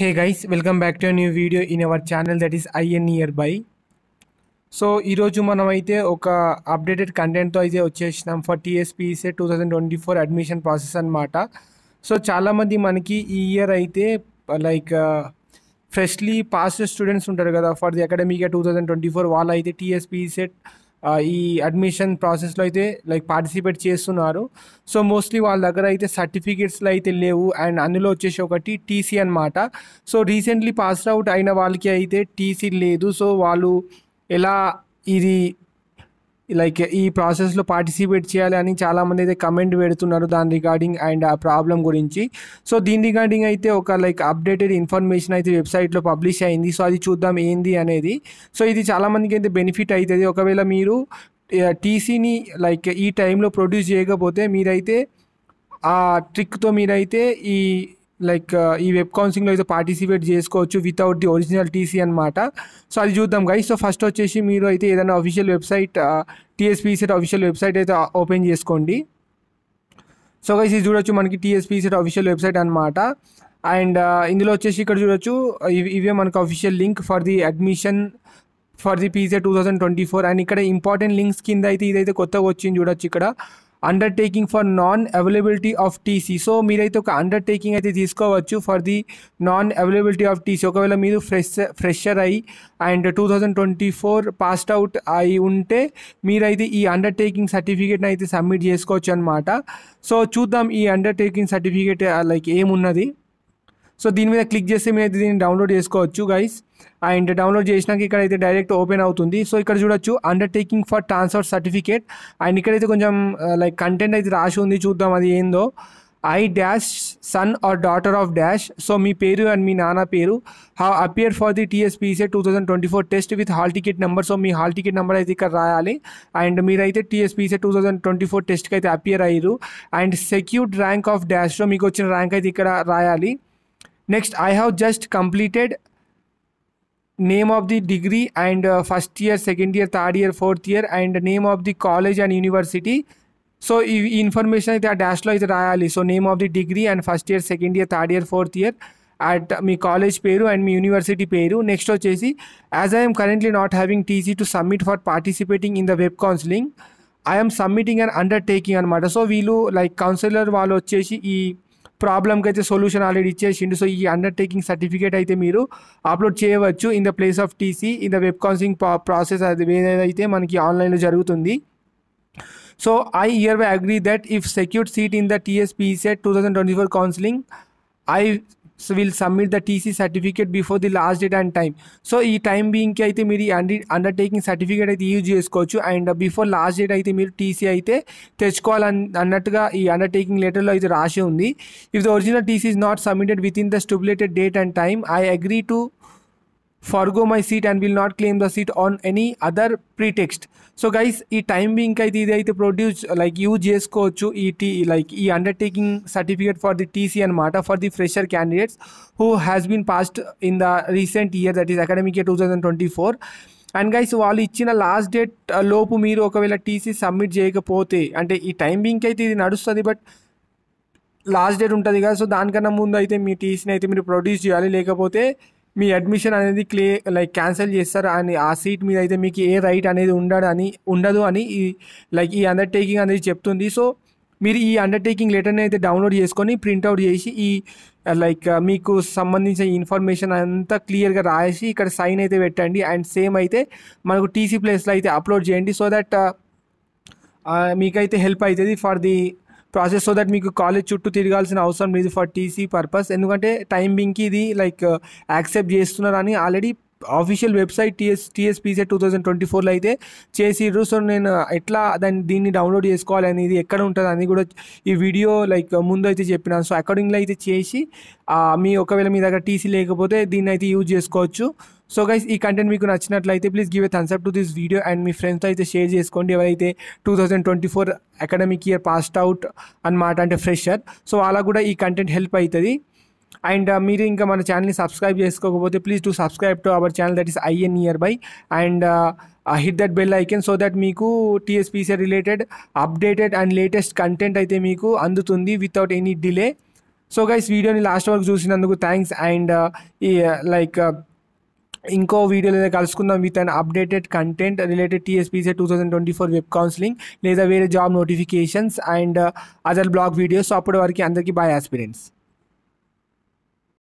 hey guys welcome back to new video in our channel that is IN ear by so ఈరోజు మనమైతే ఒక updated కంటెంట్తో అయితే వచ్చేసినాం for TSPECET two thousand twenty four admission process అనమాట so చాలామంది మనకి ఈ ఇయర్ అయితే లైక్ ఫ్రెష్లీ పాస్ స్టూడెంట్స్ ఉంటారు కదా for the academic two thousand twenty four వాళ్ళు అయితే టీఎస్పీసెట్ ఈ అడ్మిషన్ ప్రాసెస్లో అయితే లైక్ పార్టిసిపేట్ చేస్తున్నారు సో మోస్ట్లీ వాళ్ళ దగ్గర అయితే సర్టిఫికేట్స్లో అయితే లేవు అండ్ అందులో వచ్చేసి ఒకటి టీసీ అనమాట సో రీసెంట్లీ పాస్ అవుట్ అయిన వాళ్ళకి అయితే టీసీ లేదు సో వాళ్ళు ఎలా ఇది లైక్ ఈ ప్రాసెస్లో పార్టిసిపేట్ చేయాలి అని చాలామంది అయితే కమెంట్ పెడుతున్నారు దాని రిగార్డింగ్ అండ్ ఆ ప్రాబ్లం గురించి సో దీని రిగార్డింగ్ అయితే ఒక లైక్ అప్డేటెడ్ ఇన్ఫర్మేషన్ అయితే వెబ్సైట్లో పబ్లిష్ అయింది సో అది చూద్దాం ఏంది అనేది సో ఇది చాలామందికి అయితే బెనిఫిట్ అవుతుంది ఒకవేళ మీరు టీసీని లైక్ ఈ టైంలో ప్రొడ్యూస్ చేయకపోతే మీరైతే ఆ ట్రిక్తో మీరైతే ఈ లైక్ ఈ వెబ్ కౌన్సింగ్లో అయితే పార్టిసిపేట్ చేసుకోవచ్చు వితౌట్ ది ఒరిజినల్ టీసీ అనమాట సో అది చూద్దాం గైస్ సో ఫస్ట్ వచ్చేసి మీరు అయితే ఏదైనా official website TSPC official website అయితే ఓపెన్ చేసుకోండి సో గైస్ ఇది చూడొచ్చు మనకి టీఎస్పీసీ అఫీషియల్ వెబ్సైట్ అనమాట అండ్ ఇందులో వచ్చేసి ఇక్కడ చూడొచ్చు ఇవే మనకు official link for the admission for the PG two thousand twenty four and ఇక్కడ ఇంపార్టెంట్ లింక్స్ కింద అయితే ఇదైతే కొత్తగా వచ్చింది చూడొచ్చు ఇక్కడ undertaking for non availability of TC so మీరైతే ఒక అండర్టేకింగ్ అయితే తీసుకోవచ్చు for the non availability of TC ఒకవేళ మీరు ఫ్రెష్ ఫ్రెషర్ అయి and two thousand twenty four passed out అయి ఉంటే మీరైతే ఈ అండర్టేకింగ్ సర్టిఫికేట్ని అయితే సబ్మిట్ చేసుకోవచ్చు అనమాట సో చూద్దాం ఈ అండర్టేకింగ్ సర్టిఫికేట్ లైక్ ఏమున్నది సో దీని మీద క్లిక్ చేస్తే మీరు దీన్ని డౌన్లోడ్ చేసుకోవచ్చు గైస్ అండ్ డౌన్లోడ్ చేసినాక ఇక్కడైతే డైరెక్ట్ ఓపెన్ అవుతుంది సో ఇక్కడ చూడొచ్చు undertaking for transfer certificate and ఇక్కడైతే కొంచెం లైక్ uh, కంటెంట్ అయితే రాసి ఉంది చూద్దాం అది ఏందో I dash son or daughter of dash so మీ పేరు అండ్ మీ నాన్న పేరు హా appear for the TSPECET two thousand twenty four test with hall ticket number so మీ హాల్ టికెట్ నెంబర్ అయితే ఇక్కడ రాయాలి అండ్ మీరైతే TSPECET two thousand twenty four టెస్ట్కి అయితే అపియర్ అయ్యారు అండ్ సెక్యూర్డ్ ర్యాంక్ ఆఫ్ డాష్లో మీకు వచ్చిన ర్యాంక్ అయితే ఇక్కడ రాయాలి next i have just completed name of the degree and uh, first year second year third year fourth year and name of the college and university so information the dash law is royally so name of the degree and first year second year third year fourth year at my college peru and my university peru next as i am currently not having tc to submit for participating in the web counseling i am submitting an undertaking on matter so we like counselor Valo chesi e ప్రాబ్లమ్కి అయితే solution already ఇచ్చేసిండు so ఈ undertaking certificate అయితే మీరు upload చేయవచ్చు in the place of TC in the web counselling process అది ఏదైతే మనకి ఆన్లైన్లో జరుగుతుంది so I hereby agree that if secured seat in the TSPECET two thousand twenty four counselling I so will submit the TC certificate before the last date and time so ఈ time బీయింగ్కి అయితే మీరు undertaking certificate అయితే use చేసుకోవచ్చు and before last date అయితే మీరు TC అయితే తెచ్చుకోవాలని అన్నట్టుగా ఈ అండర్టేకింగ్ లెటర్లో అయితే రాసి ఉంది if the original TC is not submitted with in the stipulated date and time I agree to forgo my seat and will not claim the seat on any other pretext so guys ఈ time అయితే ఇది అయితే produce like use చేసుకోవచ్చు ఈ T like ఈ undertaking certificate for the TC అనమాట for the fresher candidates who has been passed in the recent year that is academic year two thousand twenty four and guys వాళ్ళు ఇచ్చిన last date uh, లోపు మీరు ఒకవేళ TC submit చేయకపోతే అంటే ఈ టైమింగ్కి అయితే ఇది నడుస్తుంది బట్ లాస్ట్ డేట్ ఉంటుంది కదా సో దానికన్నా ముందు అయితే మీ టీసీని అయితే మీరు ప్రొడ్యూస్ చేయాలి లేకపోతే మీ అడ్మిషన్ అనేది క్లే లైక్ క్యాన్సిల్ చేస్తారు అని ఆ సీట్ మీద అయితే మీకు ఏ రైట్ అనేది అని ఉండదు అని ఈ లైక్ ఈ అండర్టేకింగ్ అనేది చెప్తుంది సో మీరు ఈ అండర్టేకింగ్ లెటర్ని అయితే డౌన్లోడ్ చేసుకొని ప్రింట్అవుట్ చేసి ఈ లైక్ uh, మీకు సంబంధించిన ఇన్ఫర్మేషన్ అంతా క్లియర్గా రాసి ఇక్కడ సైన్ అయితే పెట్టండి అండ్ సేమ్ అయితే మనకు టీసీ ప్లేస్లో అయితే అప్లోడ్ చేయండి సో దట్ uh, uh, మీకైతే హెల్ప్ అవుతుంది for the process so that మీకు కాలేజ్ చుట్టూ తిరగాల్సిన అవసరం లేదు ఫర్ టీసీ పర్పస్ ఎందుకంటే టైమింగ్కి ఇది లైక్ యాక్సెప్ట్ uh, చేస్తున్నారని already official website TS TSPC two thousand twenty ఫోర్లో అయితే చేసిర్రు సో నేను ఎట్లా దాన్ని దీన్ని డౌన్లోడ్ చేసుకోవాలి అనేది ఎక్కడ ఉంటుంది అని కూడా ఈ వీడియో లైక్ ముందు అయితే చెప్పినాను సో అకార్డింగ్లో అయితే చేసి మీ ఒకవేళ మీ దగ్గర టీసీ లేకపోతే దీన్ని అయితే యూజ్ చేసుకోవచ్చు సో గైస్ ఈ కంటెంట్ మీకు నచ్చినట్లయితే please give a thumbs up to this video and మీ ఫ్రెండ్స్తో అయితే షేర్ చేసుకోండి ఎవరైతే two thousand twenty four academic year passed out అనమాట అంటే ఫ్రెషర్ సో అలా కూడా ఈ కంటెంట్ హెల్ప్ అవుతుంది అండ్ uh, మీరు ఇంకా మన ఛానల్ని సబ్స్క్రైబ్ చేసుకోకపోతే please to subscribe to our channel that is IN near by and hit that bell icon so that మీకు TSPC related updated and latest content అయితే మీకు అందుతుంది without any delay so guys వీడియోని లాస్ట్ వరకు చూసినందుకు thanks and like ఇంకో వీడియోలో కలుసుకుందాం with and updated content related TSPC two thousand twenty four web counselling లేదా వేరే job notifications and other blog videos అప్పటి వరకు అందరికీ బాయ్ ఆస్పిరెంట్స్